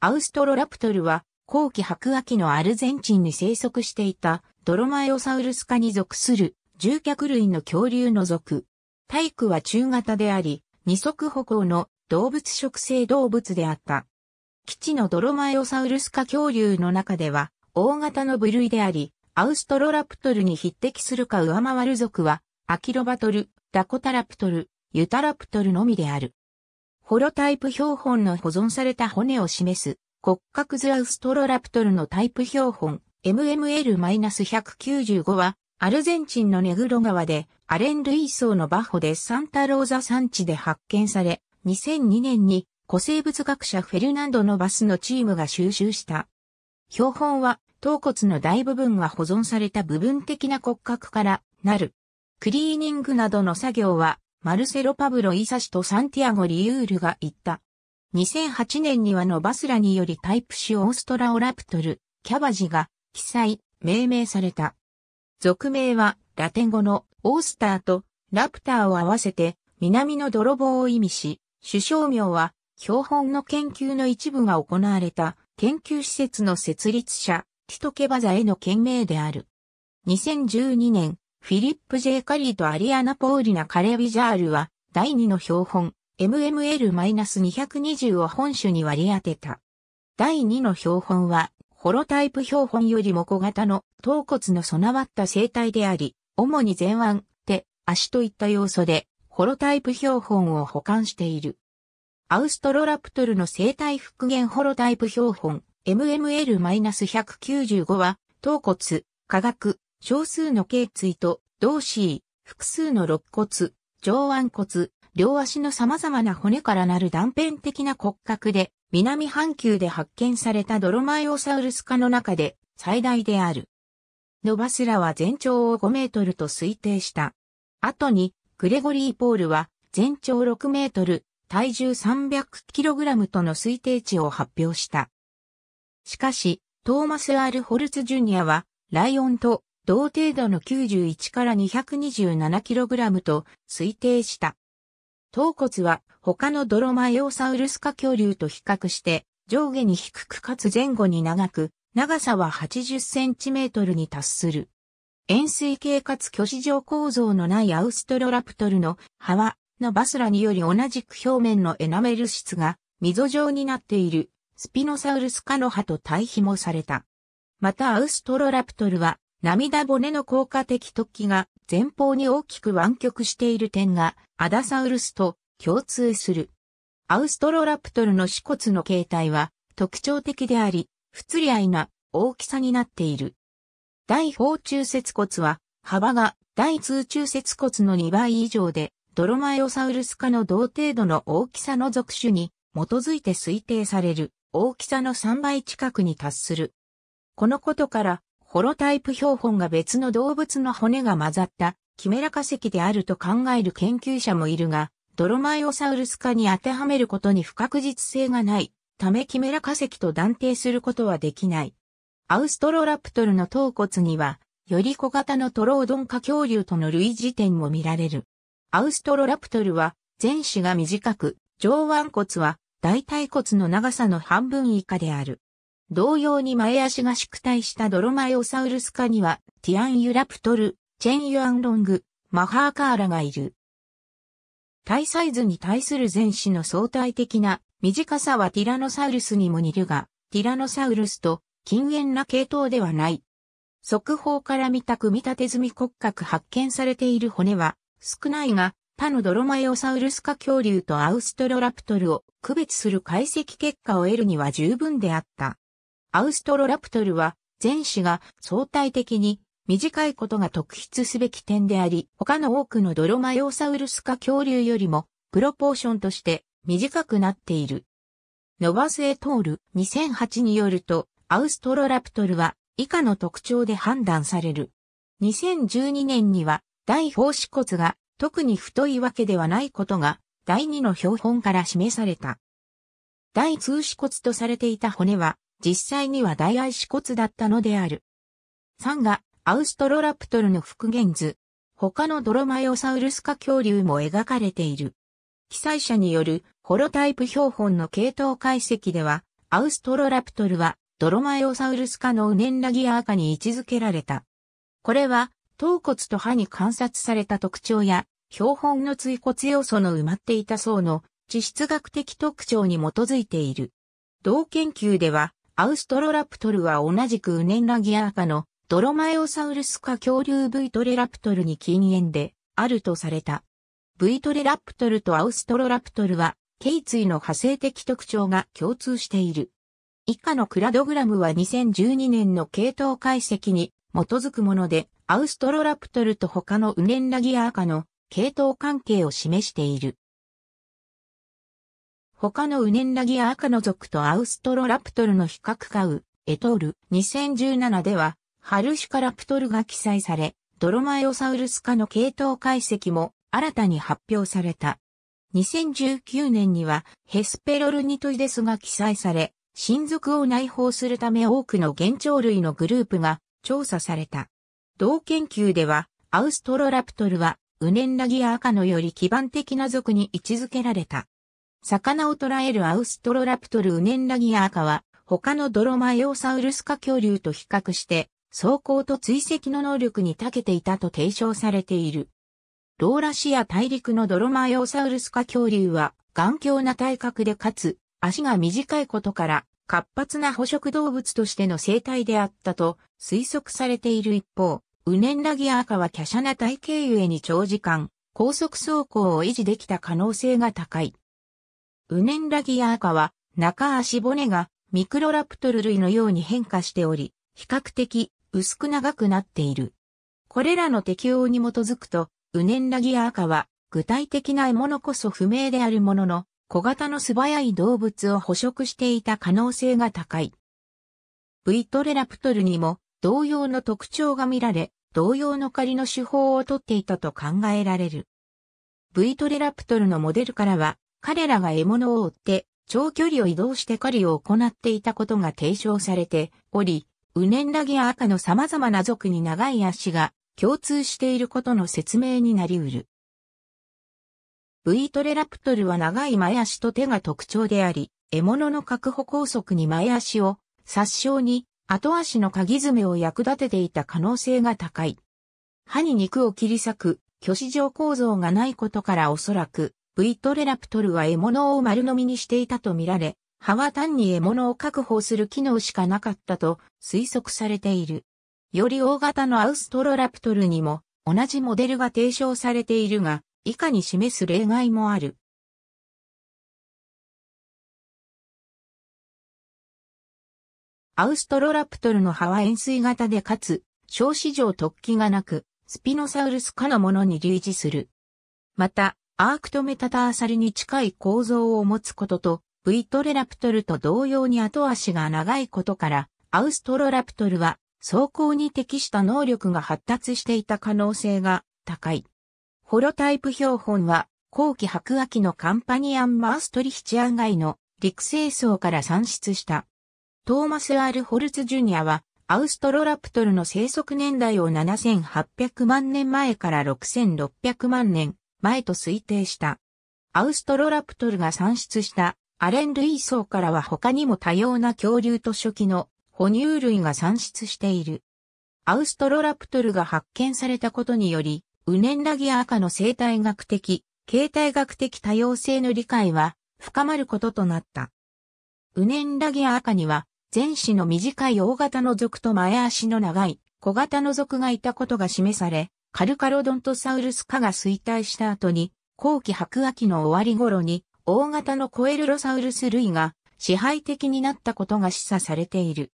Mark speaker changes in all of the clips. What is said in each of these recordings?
Speaker 1: アウストロラプトルは後期白亜紀のアルゼンチンに生息していたドロマエオサウルス科に属する獣脚類の恐竜の属。体育は中型であり、二足歩行の動物食性動物であった。基地のドロマエオサウルス科恐竜の中では大型の部類であり、アウストロラプトルに匹敵するか上回る属は、アキロバトル、ダコタラプトル、ユタラプトルのみである。ホロタイプ標本の保存された骨を示す骨格図アウストロラプトルのタイプ標本 MML-195 はアルゼンチンのネグロ川でアレン・ルイソーのバホでサンタローザ山地で発見され2002年に古生物学者フェルナンド・のバスのチームが収集した。標本は頭骨の大部分が保存された部分的な骨格からなる。クリーニングなどの作業はマルセロ・パブロ・イサシとサンティアゴ・リユールが言った。2008年にはノバスラによりタイプ種オーストラオラプトル、キャバジが記載、命名された。俗名はラテン語のオースターとラプターを合わせて南の泥棒を意味し、首相名は標本の研究の一部が行われた研究施設の設立者、ティトケバザへの懸名である。2012年、フィリップ・ジェイカリーとアリアナ・ポーリナ・カレビジャールは、第2の標本、MML-220 を本種に割り当てた。第2の標本は、ホロタイプ標本よりも小型の頭骨の備わった生態であり、主に前腕、手、足といった要素で、ホロタイプ標本を保管している。アウストロラプトルの生態復元ホロタイプ標本 MML-195 は、頭骨、化学、少数の頸椎と同肢複数の肋骨、上腕骨、両足の様々な骨からなる断片的な骨格で、南半球で発見されたドロマイオサウルス科の中で最大である。ノバスラは全長を5メートルと推定した。後に、グレゴリー・ポールは全長6メートル、体重3 0 0ラムとの推定値を発表した。しかし、トーマス・アール・ホルツ・ジュニアは、ライオンと同程度の91から 227kg と推定した。頭骨は他のドロマエオサウルス科恐竜と比較して上下に低くかつ前後に長く、長さは 80cm に達する。円錐形かつ巨子状構造のないアウストロラプトルの歯はのバスラにより同じく表面のエナメル質が溝状になっているスピノサウルス科の葉と対比もされた。またアウストロラプトルは涙骨の効果的突起が前方に大きく湾曲している点がアダサウルスと共通する。アウストロラプトルの死骨の形態は特徴的であり、不釣り合いな大きさになっている。第方中節骨は幅が第通中節骨の2倍以上で、ドロマエオサウルス科の同程度の大きさの属種に基づいて推定される大きさの3倍近くに達する。このことからホロタイプ標本が別の動物の骨が混ざったキメラ化石であると考える研究者もいるが、ドロマイオサウルス化に当てはめることに不確実性がないためキメラ化石と断定することはできない。アウストロラプトルの頭骨には、より小型のトロードン化恐竜との類似点も見られる。アウストロラプトルは、前肢が短く、上腕骨は、大腿骨の長さの半分以下である。同様に前足が縮退したドロマエオサウルス科には、ティアンユラプトル、チェンユアンロング、マハーカーラがいる。体サイズに対する前肢の相対的な短さはティラノサウルスにも似るが、ティラノサウルスと近縁な系統ではない。速報から見た組み立て済み骨格発見されている骨は少ないが、他のドロマエオサウルス科恐竜とアウストロラプトルを区別する解析結果を得るには十分であった。アウストロラプトルは、前肢が相対的に短いことが特筆すべき点であり、他の多くのドロマヨーサウルス科恐竜よりも、プロポーションとして短くなっている。ノバスエトール2008によると、アウストロラプトルは以下の特徴で判断される。2012年には、第4子骨が特に太いわけではないことが、第2の標本から示された。第通子骨とされていた骨は、実際には大愛死骨だったのである。3が、アウストロラプトルの復元図。他のドロマイオサウルス科恐竜も描かれている。被災者によるホロタイプ標本の系統解析では、アウストロラプトルはドロマイオサウルス科のウネンラギアー科に位置づけられた。これは、頭骨と歯に観察された特徴や、標本の椎骨要素の埋まっていた層の地質学的特徴に基づいている。同研究では、アウストロラプトルは同じくウネンラギア科のドロマエオサウルス科恐竜ブイトレラプトルに禁煙であるとされた。ブイトレラプトルとアウストロラプトルは、頸椎の派生的特徴が共通している。以下のクラドグラムは2012年の系統解析に基づくもので、アウストロラプトルと他のウネンラギア科の系統関係を示している。他のウネンラギア赤の族とアウストロラプトルの比較カウ、エトール。2017では、ハルシカラプトルが記載され、ドロマエオサウルス科の系統解析も新たに発表された。2019年にはヘスペロルニトイデスが記載され、親族を内包するため多くの現鳥類のグループが調査された。同研究では、アウストロラプトルは、ウネンラギア赤のより基盤的な族に位置づけられた。魚を捕らえるアウストロラプトルウネンラギアーカは、他のドロマエオサウルス科恐竜と比較して、走行と追跡の能力に長けていたと提唱されている。ローラシア大陸のドロマエオサウルス科恐竜は、頑強な体格でかつ、足が短いことから、活発な捕食動物としての生態であったと推測されている一方、ウネンラギアーカは華奢な体型ゆえに長時間、高速走行を維持できた可能性が高い。ウネンラギア赤カは中足骨がミクロラプトル類のように変化しており、比較的薄く長くなっている。これらの適応に基づくと、ウネンラギア赤カは具体的な獲物こそ不明であるものの、小型の素早い動物を捕食していた可能性が高い。V トレラプトルにも同様の特徴が見られ、同様の狩りの手法をとっていたと考えられる。V トレラプトルのモデルからは、彼らが獲物を追って長距離を移動して狩りを行っていたことが提唱されており、ウネンラギや赤の様々な族に長い足が共通していることの説明になりうる。V トレラプトルは長い前足と手が特徴であり、獲物の確保拘束に前足を、殺傷に、後足の鍵爪を役立てていた可能性が高い。歯に肉を切り裂く、虚子状構造がないことからおそらく、ヴィトレラプトルは獲物を丸飲みにしていたとみられ、歯は単に獲物を確保する機能しかなかったと推測されている。より大型のアウストロラプトルにも同じモデルが提唱されているが、以下に示す例外もある。アウストロラプトルの歯は円錐型でかつ、小市場突起がなく、スピノサウルス科のものに類似する。また、アークトメタターサルに近い構造を持つことと、V トレラプトルと同様に後足が長いことから、アウストロラプトルは走行に適した能力が発達していた可能性が高い。ホロタイプ標本は後期白亜紀のカンパニアン・マーストリヒチアン街の陸生層から産出した。トーマス・アール・ホルツ・ジュニアはアウストロラプトルの生息年代を7800万年前から6600万年前と推定した。アウストロラプトルが産出したアレン類層からは他にも多様な恐竜と初期の哺乳類が産出している。アウストロラプトルが発見されたことにより、ウネンラギア赤の生態学的、形態学的多様性の理解は深まることとなった。ウネンラギア赤には、前肢の短い大型の族と前足の長い小型の族がいたことが示され、カルカロドントサウルス科が衰退した後に、後期白亜紀の終わり頃に、大型のコエルロサウルス類が支配的になったことが示唆されている。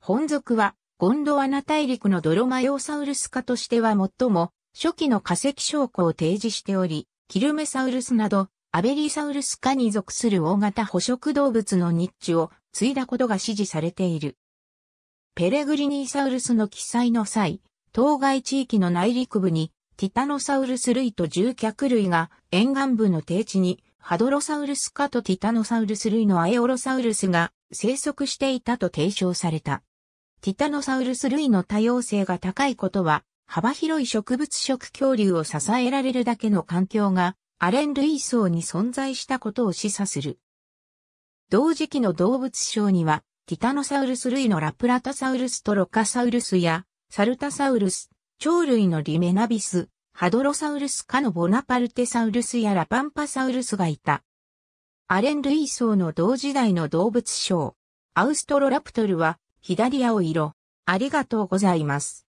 Speaker 1: 本属は、ゴンドワナ大陸のドロマヨサウルス科としては最も初期の化石証拠を提示しており、キルメサウルスなど、アベリサウルス科に属する大型捕食動物のニッチを継いだことが支持されている。ペレグリニーサウルスの記載の際、当該地域の内陸部に、ティタノサウルス類と獣脚類が沿岸部の低地に、ハドロサウルス科とティタノサウルス類のアエオロサウルスが生息していたと提唱された。ティタノサウルス類の多様性が高いことは、幅広い植物食恐竜を支えられるだけの環境がアレン類層に存在したことを示唆する。同時期の動物賞には、ティタノサウルス類のラプラタサウルスとロカサウルスやサルタサウルス、鳥類のリメナビス、ハドロサウルス科のボナパルテサウルスやラパンパサウルスがいた。アレン・ルイソーの同時代の動物賞。アウストロラプトルは、左青色。ありがとうございます。